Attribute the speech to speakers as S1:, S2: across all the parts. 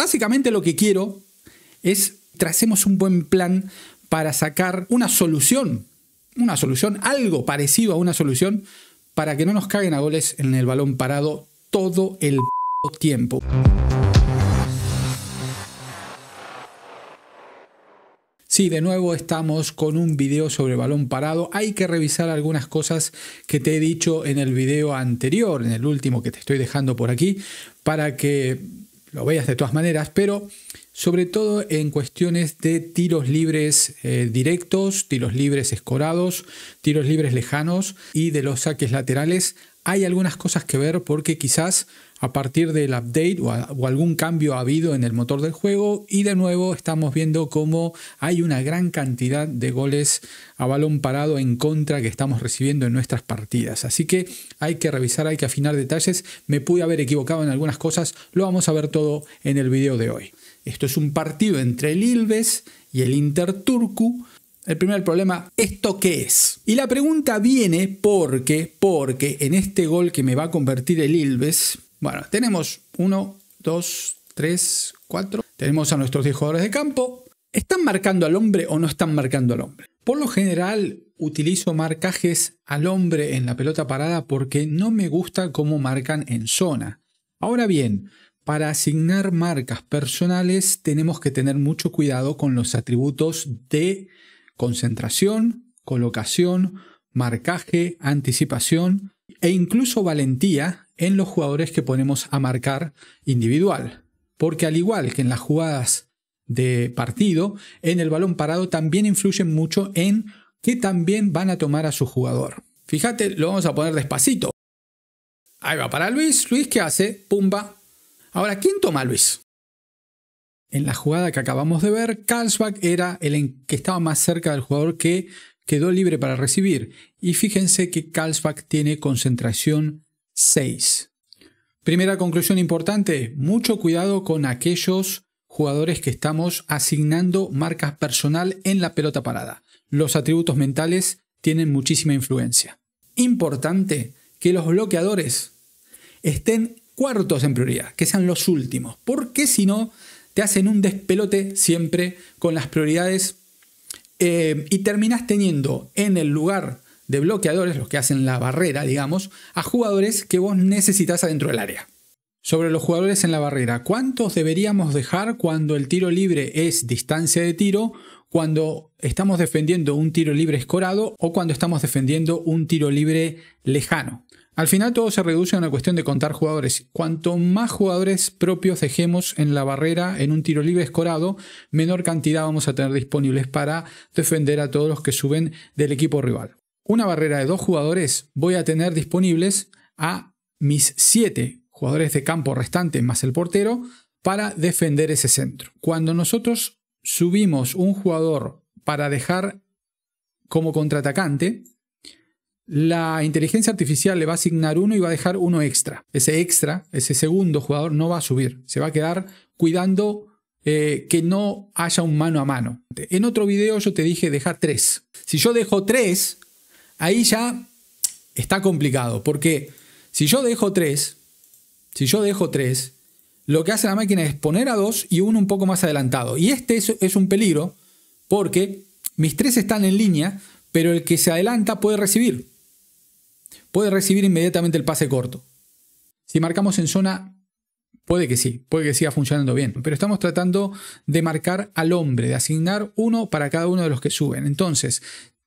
S1: Básicamente lo que quiero es tracemos un buen plan para sacar una solución, una solución, algo parecido a una solución, para que no nos caguen a goles en el balón parado todo el tiempo. Sí, de nuevo estamos con un video sobre balón parado. Hay que revisar algunas cosas que te he dicho en el video anterior, en el último que te estoy dejando por aquí, para que lo veías de todas maneras, pero sobre todo en cuestiones de tiros libres eh, directos, tiros libres escorados, tiros libres lejanos y de los saques laterales, hay algunas cosas que ver porque quizás a partir del update o, algún cambio ha habido en el motor del juego y de nuevo estamos viendo cómo hay una gran cantidad de goles a balón parado en contra que estamos recibiendo en nuestras partidas. Así que hay que revisar, hay que afinar detalles. Me pude haber equivocado en algunas cosas, lo vamos a ver todo en el video de hoy. Esto es un partido entre el Ilves y el Inter Turku. El primer problema, ¿esto qué es? Y la pregunta viene porque, porque en este gol que me va a convertir el Ilves, bueno, tenemos uno, dos, tres, cuatro, tenemos a nuestros 10 jugadores de campo. ¿Están marcando al hombre o no están marcando al hombre? Por lo general utilizo marcajes al hombre en la pelota parada porque no me gusta cómo marcan en zona. Ahora bien, para asignar marcas personales tenemos que tener mucho cuidado con los atributos de concentración, colocación, marcaje, anticipación e incluso valentía en los jugadores que ponemos a marcar individual. Porque al igual que en las jugadas de partido, en el balón parado también influyen mucho en que también van a tomar a su jugador. Fíjate, lo vamos a poner despacito. Ahí va para Luis. Luis, ¿qué hace? Pumba. Ahora, ¿quién toma Luis? en la jugada que acabamos de ver, Kalsbach era el que estaba más cerca del jugador que quedó libre para recibir. Y fíjense que Kalsbach tiene concentración 6. Primera conclusión importante, mucho cuidado con aquellos jugadores que estamos asignando marcas personal en la pelota parada. Los atributos mentales tienen muchísima influencia. Importante que los bloqueadores estén cuartos en prioridad, que sean los últimos, porque si no te hacen un despelote siempre con las prioridades eh, y terminas teniendo en el lugar de bloqueadores, los que hacen la barrera, digamos, a jugadores que vos necesitas adentro del área. Sobre los jugadores en la barrera, ¿cuántos deberíamos dejar cuando el tiro libre es distancia de tiro, cuando estamos defendiendo un tiro libre escorado o cuando estamos defendiendo un tiro libre lejano? Al final todo se reduce a una cuestión de contar jugadores. Cuanto más jugadores propios dejemos en la barrera en un tiro libre escorado, menor cantidad vamos a tener disponibles para defender a todos los que suben del equipo rival. Una barrera de dos jugadores voy a tener disponibles a mis siete jugadores de campo restantes más el portero para defender ese centro. Cuando nosotros subimos un jugador para dejar como contraatacante, la inteligencia artificial le va a asignar uno y va a dejar uno extra. Ese extra, ese segundo jugador no va a subir, se va a quedar cuidando eh, que no haya un mano a mano. En otro video yo te dije dejar tres. Si yo dejo tres, ahí ya está complicado, porque si yo dejo tres, si yo dejo tres, lo que hace la máquina es poner a dos y uno un poco más adelantado. Y este es un peligro porque mis tres están en línea, pero el que se adelanta puede recibir puede recibir inmediatamente el pase corto. Si marcamos en zona, puede que sí, puede que siga funcionando bien, pero estamos tratando de marcar al hombre, de asignar uno para cada uno de los que suben. Entonces,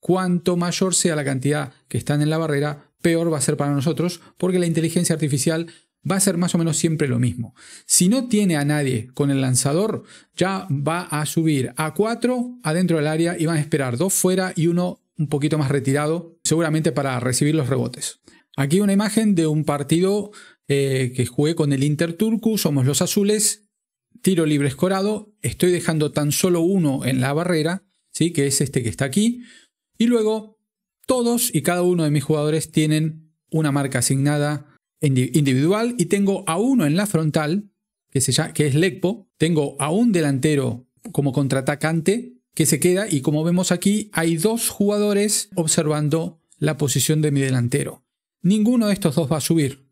S1: cuanto mayor sea la cantidad que están en la barrera, peor va a ser para nosotros, porque la inteligencia artificial va a ser más o menos siempre lo mismo. Si no tiene a nadie con el lanzador, ya va a subir a cuatro adentro del área y van a esperar dos fuera y uno un poquito más retirado seguramente para recibir los rebotes. Aquí una imagen de un partido eh, que jugué con el Inter Turku, somos los azules, tiro libre escorado, estoy dejando tan solo uno en la barrera, ¿sí? que es este que está aquí, y luego todos y cada uno de mis jugadores tienen una marca asignada individual y tengo a uno en la frontal, que, que es Lecpo, tengo a un delantero como contraatacante que se queda y como vemos aquí hay dos jugadores observando la posición de mi delantero. Ninguno de estos dos va a subir.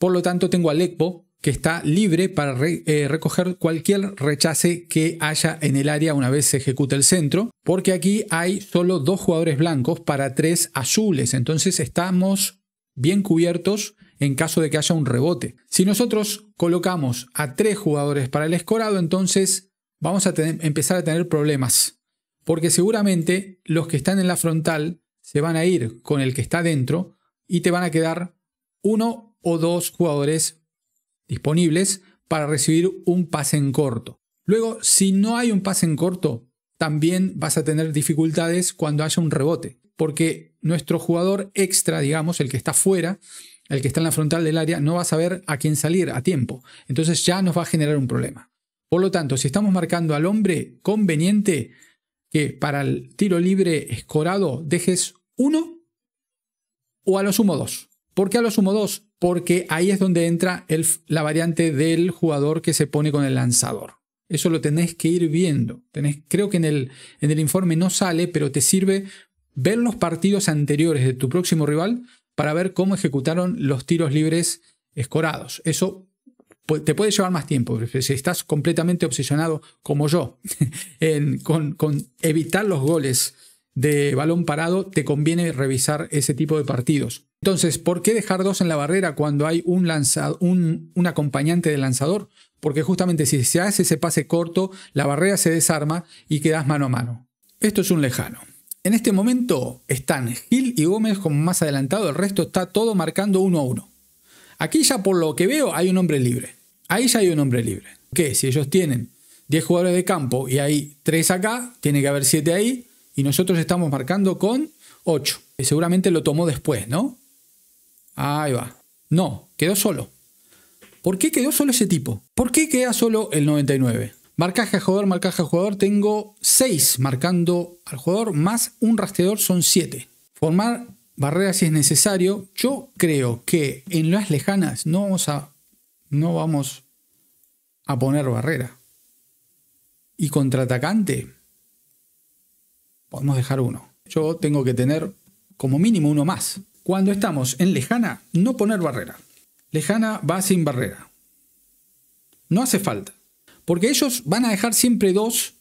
S1: Por lo tanto tengo a Ekpo que está libre para eh, recoger cualquier rechace que haya en el área una vez se ejecute el centro, porque aquí hay solo dos jugadores blancos para tres azules, entonces estamos bien cubiertos en caso de que haya un rebote. Si nosotros colocamos a tres jugadores para el escorado, entonces vamos a empezar a tener problemas. Porque seguramente los que están en la frontal se van a ir con el que está dentro y te van a quedar uno o dos jugadores disponibles para recibir un pase en corto. Luego, si no hay un pase en corto, también vas a tener dificultades cuando haya un rebote, porque nuestro jugador extra, digamos, el que está fuera, el que está en la frontal del área, no va a saber a quién salir a tiempo. Entonces ya nos va a generar un problema. Por lo tanto, si estamos marcando al hombre conveniente que para el tiro libre escorado dejes uno o a lo sumo dos. ¿Por qué a lo sumo dos? Porque ahí es donde entra la variante del jugador que se pone con el lanzador. Eso lo tenés que ir viendo. creo que en el, en el informe no sale, pero te sirve ver los partidos anteriores de tu próximo rival para ver cómo ejecutaron los tiros libres escorados. Eso te puede llevar más tiempo, si estás completamente obsesionado como yo con, evitar los goles de balón parado, te conviene revisar ese tipo de partidos. Entonces, ¿por qué dejar dos en la barrera cuando hay un, un, acompañante de lanzador? Porque justamente si se hace ese pase corto, la barrera se desarma y quedas mano a mano. Esto es un lejano. En este momento están Gil y Gómez como más adelantado, el resto está todo marcando uno a uno. Aquí ya por lo que veo hay un hombre libre. Ahí ya hay un hombre libre. ¿Qué? si ellos tienen 10 jugadores de campo y hay 3 acá, tiene que haber 7 ahí y nosotros estamos marcando con 8. Eh, seguramente lo tomó después, ¿no? Ahí va. No, quedó solo. ¿Por qué quedó solo ese tipo? ¿Por qué queda solo el 99? Marcaje jugador, marcaje jugador. Tengo 6 marcando al jugador, más un rastreador son 7. Formar Barrera si es necesario. Yo creo que en las lejanas no vamos a, no vamos a poner barrera. Y contraatacante, podemos dejar uno. Yo tengo que tener como mínimo uno más. Cuando estamos en lejana, no poner barrera. Lejana va sin barrera. No hace falta. Porque ellos van a dejar siempre dos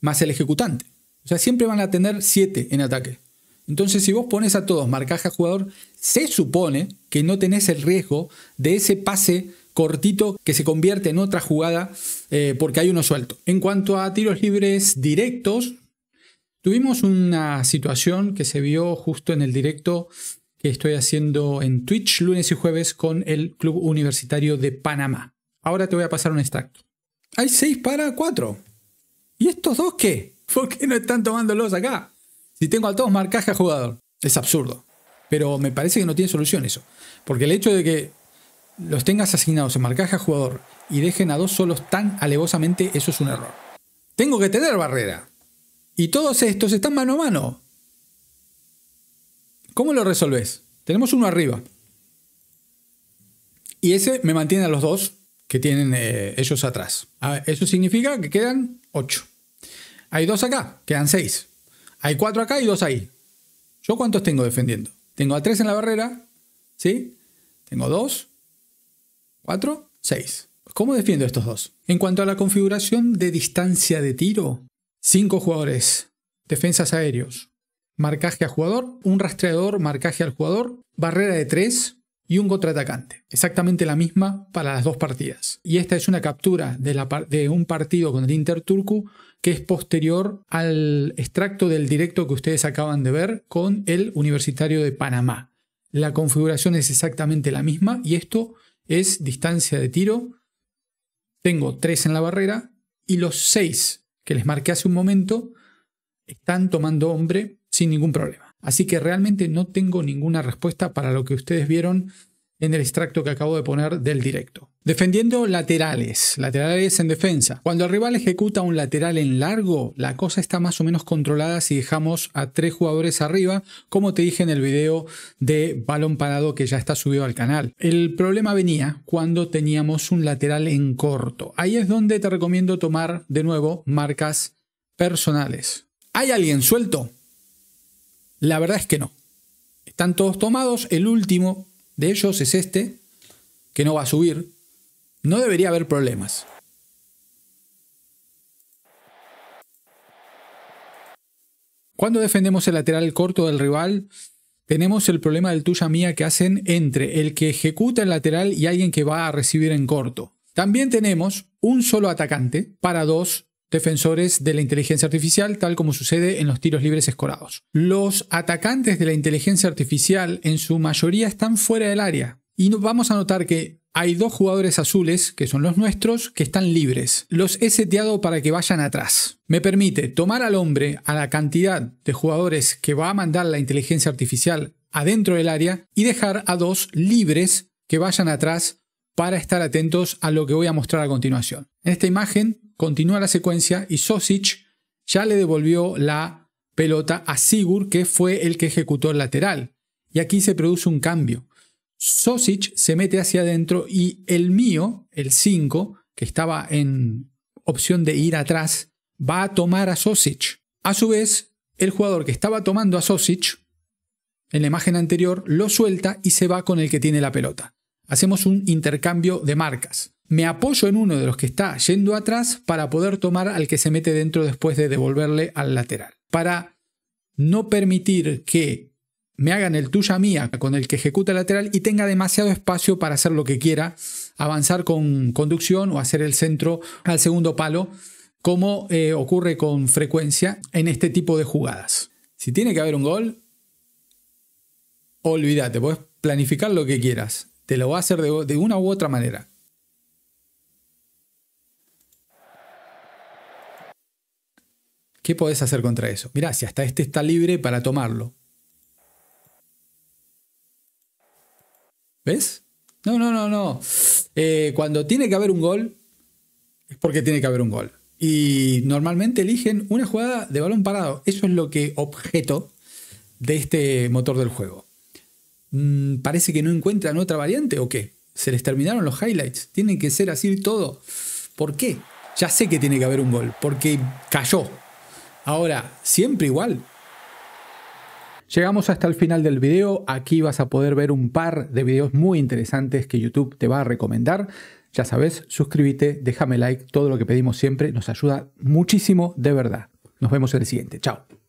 S1: más el ejecutante. O sea, siempre van a tener siete en ataque. Entonces, si vos pones a todos marcaje a jugador, se supone que no tenés el riesgo de ese pase cortito que se convierte en otra jugada eh, porque hay uno suelto. En cuanto a tiros libres directos, tuvimos una situación que se vio justo en el directo que estoy haciendo en Twitch lunes y jueves con el Club Universitario de Panamá. Ahora te voy a pasar un extracto. Hay seis para cuatro ¿Y estos dos qué? ¿Por qué no están tomándolos acá? Si tengo a todos marcaje a jugador. Es absurdo. Pero me parece que no tiene solución eso. Porque el hecho de que los tengas asignados en marcaje a jugador y dejen a dos solos tan alevosamente, eso es un error. Tengo que tener barrera. Y todos estos están mano a mano. ¿Cómo lo resolvés? Tenemos uno arriba. Y ese me mantiene a los dos que tienen eh, ellos atrás. Ah, eso significa que quedan ocho. Hay dos acá, quedan seis. Hay cuatro acá y dos ahí. ¿Yo cuántos tengo defendiendo? Tengo a tres en la barrera, ¿sí? Tengo dos, cuatro, seis. ¿Cómo defiendo estos dos? En cuanto a la configuración de distancia de tiro, cinco jugadores, defensas aéreos, marcaje a jugador, un rastreador, marcaje al jugador, barrera de tres, y un contraatacante, exactamente la misma para las dos partidas. Y esta es una captura de, de un partido con el Inter Turku que es posterior al extracto del directo que ustedes acaban de ver con el Universitario de Panamá. La configuración es exactamente la misma y esto es distancia de tiro. Tengo tres en la barrera y los seis que les marqué hace un momento están tomando hombre sin ningún problema. Así que realmente no tengo ninguna respuesta para lo que ustedes vieron en el extracto que acabo de poner del directo. Defendiendo laterales, laterales en defensa. Cuando el rival ejecuta un lateral en largo, la cosa está más o menos controlada si dejamos a tres jugadores arriba, como te dije en el video de balón parado que ya está subido al canal. El problema venía cuando teníamos un lateral en corto. Ahí es donde te recomiendo tomar de nuevo marcas personales. ¿Hay alguien suelto? La verdad es que no. Están todos tomados. El último de ellos es este, que no va a subir. No debería haber problemas. Cuando defendemos el lateral corto del rival, tenemos el problema del tuya mía que hacen entre el que ejecuta el lateral y alguien que va a recibir en corto. También tenemos un solo atacante para dos defensores de la inteligencia artificial, tal como sucede en los tiros libres escorados. Los atacantes de la inteligencia artificial en su mayoría están fuera del área. Y vamos a notar que hay dos jugadores azules, que son los nuestros, que están libres. Los he seteado para que vayan atrás. Me permite tomar al hombre a la cantidad de jugadores que va a mandar la inteligencia artificial adentro del área y dejar a dos libres que vayan atrás para estar atentos a lo que voy a mostrar a continuación. En esta imagen continúa la secuencia y Sosic ya le devolvió la pelota a Sigur, que fue el que ejecutó el lateral. Y aquí se produce un cambio. Sosic se mete hacia adentro y el mío, el 5, que estaba en opción de ir atrás, va a tomar a Sosic. A su vez, el jugador que estaba tomando a Sosic en la imagen anterior lo suelta y se va con el que tiene la pelota. Hacemos un intercambio de marcas. Me apoyo en uno de los que está yendo atrás para poder tomar al que se mete dentro después de devolverle al lateral. Para no permitir que me hagan el tuya mía con el que ejecuta el lateral y tenga demasiado espacio para hacer lo que quiera, avanzar con conducción o hacer el centro al segundo palo, como eh, ocurre con frecuencia en este tipo de jugadas. Si tiene que haber un gol, olvídate, puedes planificar lo que quieras. Te lo va a hacer de, una u otra manera. ¿Qué podés hacer contra eso? Mirá, si hasta este está libre para tomarlo. ¿Ves? No, no, no, no. Eh, cuando tiene que haber un gol, es porque tiene que haber un gol. Y normalmente eligen una jugada de balón parado. Eso es lo que objeto de este motor del juego. Mm, parece que no encuentran otra variante o qué. Se les terminaron los highlights. Tiene que ser así todo. ¿Por qué? Ya sé que tiene que haber un gol, porque cayó. Ahora, siempre igual. Llegamos hasta el final del video, aquí vas a poder ver un par de videos muy interesantes que YouTube te va a recomendar. Ya sabes, suscríbete, déjame like, todo lo que pedimos siempre nos ayuda muchísimo de verdad. Nos vemos en el siguiente, chao.